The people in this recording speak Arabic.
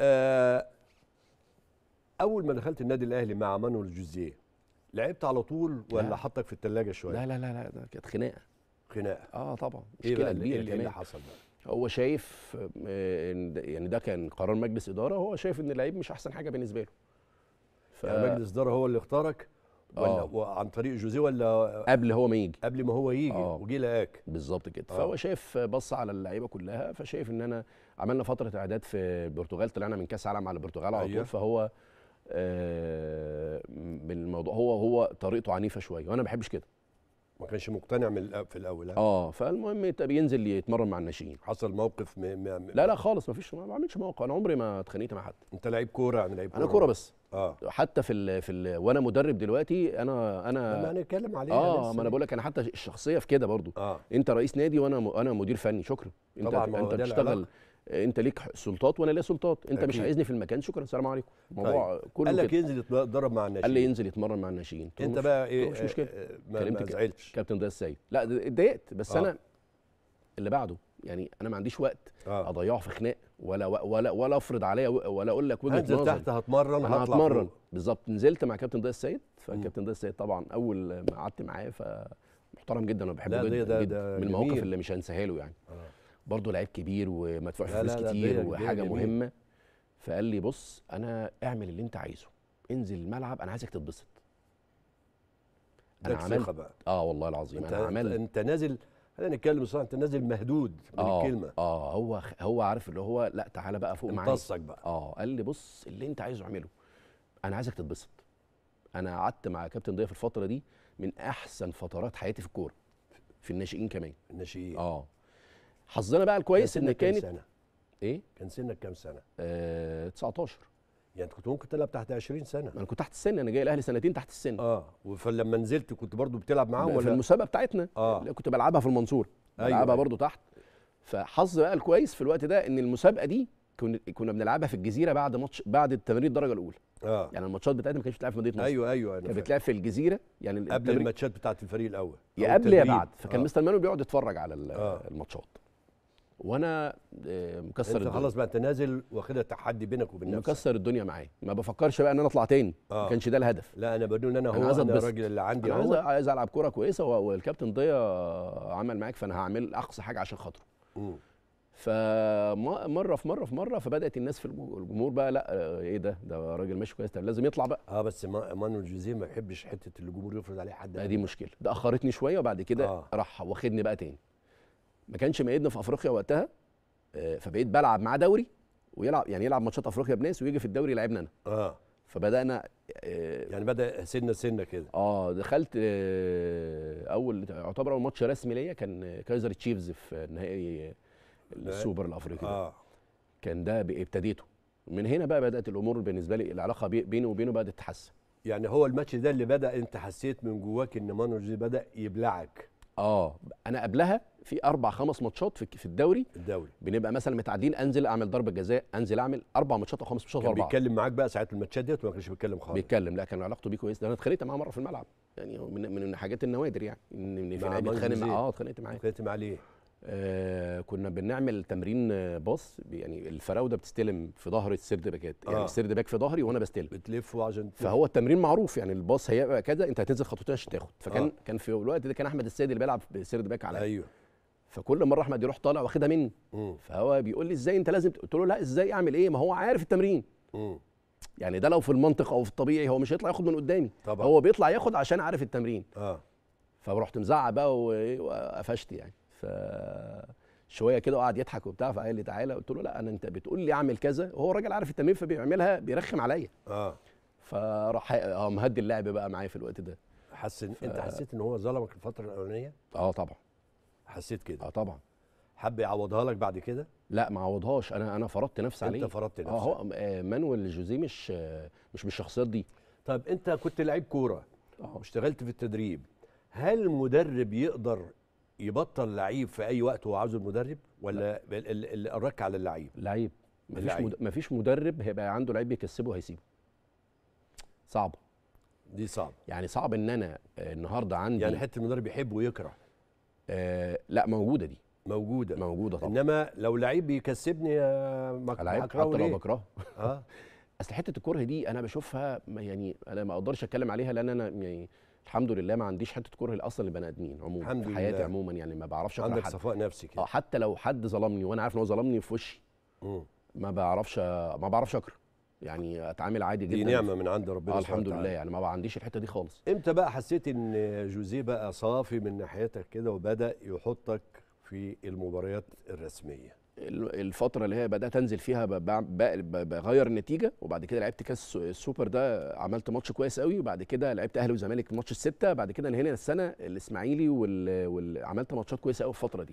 آه، اول ما دخلت النادي الاهلي مع مانويل جوزيه لعبت على طول ولا لا. حطك في الثلاجه شويه لا لا لا لا ده كانت خناقه خناقه اه طبعا إيه مشكله إيه كبيره اللي, إيه اللي حصل بقى هو شايف آه، يعني ده كان قرار مجلس اداره هو شايف ان اللعيب مش احسن حاجه بالنسبه له ف... يعني مجلس اداره هو اللي اختارك ولا آه. عن طريق جوزيه ولا قبل هو ما يجي قبل ما هو يجي وجي لقاك بالظبط كده أوه. فهو شايف بص على اللعيبه كلها فشايف ان انا عملنا فتره اعداد في البرتغال طلعنا من كاس عالم على البرتغال على طول أيوه. فهو آه بالموضوع هو هو طريقته عنيفه شويه وانا ما بحبش كده ما كانش مقتنع من في الاول اه فالمهم بينزل يتمرن مع الناشئين حصل موقف م... م... لا لا خالص ما فيش ما بعملش موقف انا عمري ما اتخانقت مع حد انت لعيب كوره انا لعيب كوره انا كوره بس اه حتى في ال في ال وانا مدرب دلوقتي انا انا ما هنتكلم عليه اه ما انا بقول لك انا حتى الشخصيه في كده برضو آه. انت رئيس نادي وانا م... انا مدير فني شكرا انت طبعا انت بتشتغل آه، انت ليك سلطات وانا ليا سلطات انت أكيد. مش عايزني في المكان شكرا السلام عليكم طيب. الموضوع طيب. كله قال لك ينزل يتدرب مع الناشئين قال لي ينزل يتمرن مع الناشئين انت بقى ايه مش مشكله آه، آه، ما, ما زعلتش كابتن ضياء السيد لا اتضايقت بس آه. انا اللي بعده يعني انا ما عنديش وقت آه. اضيعه في خناق ولا ولا ولا افرض عليا ولا اقول لك وجهه نظري تحت هتمرن انا هتمرن بالظبط نزلت مع كابتن ضياء السيد فكابتن ضياء السيد طبعا اول ما قعدت معاه فمحترم جدا وبحبه جدا, ده جداً ده من المواقف اللي مش هنساها له يعني برضه لعيب كبير ومدفوع فلوس كتير وحاجه جميل. مهمه فقال لي بص انا اعمل اللي انت عايزه انزل الملعب انا عايزك تتبسط انا عملت بقى. اه والله العظيم انت انا عملت انت نازل خلينا نتكلم صح انت نازل مهدود من آه الكلمه اه هو هو عارف اللي هو لا تعالى بقى فوق معايا امتصك بقى اه قال لي بص اللي انت عايزه اعمله انا عايزك تتبسط انا قعدت مع كابتن ضياء في الفتره دي من احسن فترات حياتي في الكوره في الناشئين كمان الناشئين اه حظنا بقى الكويس ان كانت سنة. ايه كان سنك كام سنه آه 19 يعني انت كنت ممكن تلعب تحت 20 سنه انا كنت تحت السن انا جاي الاهلي سنتين تحت السن اه فلما نزلت كنت برضو بتلعب معاهم ولا في المسابقه بتاعتنا آه. اللي كنت بلعبها في المنصوره أيوة. بلعبها أيوة. برضو تحت فحظ بقى الكويس في الوقت ده ان المسابقه دي كنا كنا بنلعبها في الجزيره بعد ماتش بعد التمرين الدرجه الاولى اه يعني الماتشات بتاعتنا ما كانتش بتلعب في مدينه مصر ايوه ايوه كانت بتلعب في الجزيره يعني قبل التمرين. الماتشات بتاعت الفريق الاول يا قبل يا بعد فكان آه. مستر مانو بيقعد يتفرج على آه. الماتشات وانا آه، مكسر انت خلاص بقى انت نازل واخدها تحدي بينك وبين نفسك مكسر الدنيا معايا ما بفكرش بقى ان انا اطلع تاني آه. ما كانش ده الهدف لا انا بقول ان انا هو انا, أنا الراجل اللي عندي انا عايز عايز العب كوره كويسه والكابتن ضيا عمل معاك فانا هعمل اقصى حاجه عشان خاطره فمره في مره في مره فبدات الناس في الجمهور بقى لا ايه ده ده راجل ماشي كويس طب لازم يطلع بقى اه بس مانويل جوزيه ما يحبش حته الجمهور يفرض عليه حد دي مشكله ده اخرتني شويه وبعد كده آه. راح واخدني بقى تاني ما كانش ميدنا في افريقيا وقتها آه، فبقيت بلعب معاه دوري ويلعب يعني يلعب ماتشات افريقيا بناس ويجي في الدوري يلعبنا انا اه فبدانا آه يعني بدا سنه سنه كده اه دخلت آه اول يعتبر اول ماتش رسمي ليا كان كايزر تشيفز في نهائي آه، السوبر الافريقي آه. كان ده ابتديته من هنا بقى بدات الامور بالنسبه لي العلاقه بيني وبينه بدات تتحسن يعني هو الماتش ده اللي بدا انت حسيت من جواك ان مانوج بدا يبلعك اه انا قبلها في اربع خمس ماتشات في الدوري الدوري بنبقى مثلا متعادلين انزل اعمل ضربه جزاء انزل اعمل اربع ماتشات او خمس ماتشات ورا بيتكلم معاك بقى ساعات الماتشات ديت ولا ما كانش بيتكلم خالص بيتكلم لا كان علاقته بيه كويسه ده انا اتخانقت معاه مره في الملعب يعني من من حاجات النوادر يعني ان في لعيب اتخانق معاه اه اتخانقت معاه اتخانقت معاه ليه؟ آه كنا بنعمل تمرين باص يعني الفراوده بتستلم في ظهر السرد باكات يعني آه. باك في ظهري وانا بستلم بتلف عشان فهو التمرين معروف يعني الباص هيبقى كذا انت هتنزل خطوتين عشان تاخد فكان آه. كان في الوقت ده كان احمد السيد اللي بيلعب بسرد باك عليا ايوه فكل مره احمد يروح طالع واخدها مني م. فهو بيقول لي ازاي انت لازم قلت له لا ازاي اعمل ايه ما هو عارف التمرين م. يعني ده لو في المنطق او في الطبيعي هو مش هيطلع ياخد من قدامي طبعا. هو بيطلع ياخد عشان عارف التمرين اه فروحت مزعق بقى وقفشت يعني فشويه كده وقعد يضحك وبتاع فقال لي تعالى قلت له لا انا انت بتقول لي اعمل كذا وهو الراجل عارف التمرين فبيعملها بيرخم عليا اه فراح اه مهدي اللعب بقى معايا في الوقت ده حس ف... انت حسيت ان هو ظلمك الفتره الاولانيه اه طبعا حسيت كده اه طبعا حب يعوضها لك بعد كده لا ما عوضهاش انا انا فرضت نفسي عليه انت فرضت آه، نفسك اه هو مانويل جوزيه مش مش بالشخصيات دي طيب انت كنت لعيب كوره آه. واشتغلت في التدريب هل مدرب يقدر يبطل لعيب في اي وقت هو عاوزه المدرب ولا الرك على اللعيب لعيب مفيش مد... مفيش مدرب هيبقى عنده لعيب بيكسبه هيسيبه صعبه دي صعبه يعني صعب ان انا النهارده عندي يعني حته المدرب يحب ويكره آه لا موجوده دي موجوده موجوده طبعا انما لو لعيب بيكسبني آه، مك... لعيب حتى لو بكرهه اه اصل حته الكره دي انا بشوفها يعني انا ما اقدرش اتكلم عليها لان انا يعني الحمد لله ما عنديش حته كره اصلا للبني ادمين عموما في حياتي لله. عموما يعني ما بعرفش اكره عندك حد. صفاء نفسي كده اه حتى لو حد ظلمني وانا عارف ان هو ظلمني في وشي ما بعرفش ما بعرفش اكره يعني اتعامل عادي جدا دي نعمه من عند ربنا آه الحمد لله يعني ما عنديش الحته دي خالص امتى بقى حسيت ان جوزيه بقى صافي من ناحيتك كده وبدا يحطك في المباريات الرسميه الفتره اللي هي بدات تنزل فيها بغير النتيجه وبعد كده لعبت كاس السوبر ده عملت ماتش كويس قوي وبعد كده لعبت اهلي وزمالك ماتش السته بعد كده نهينا السنه الاسماعيلي وعملت ماتشات كويسه قوي الفتره دي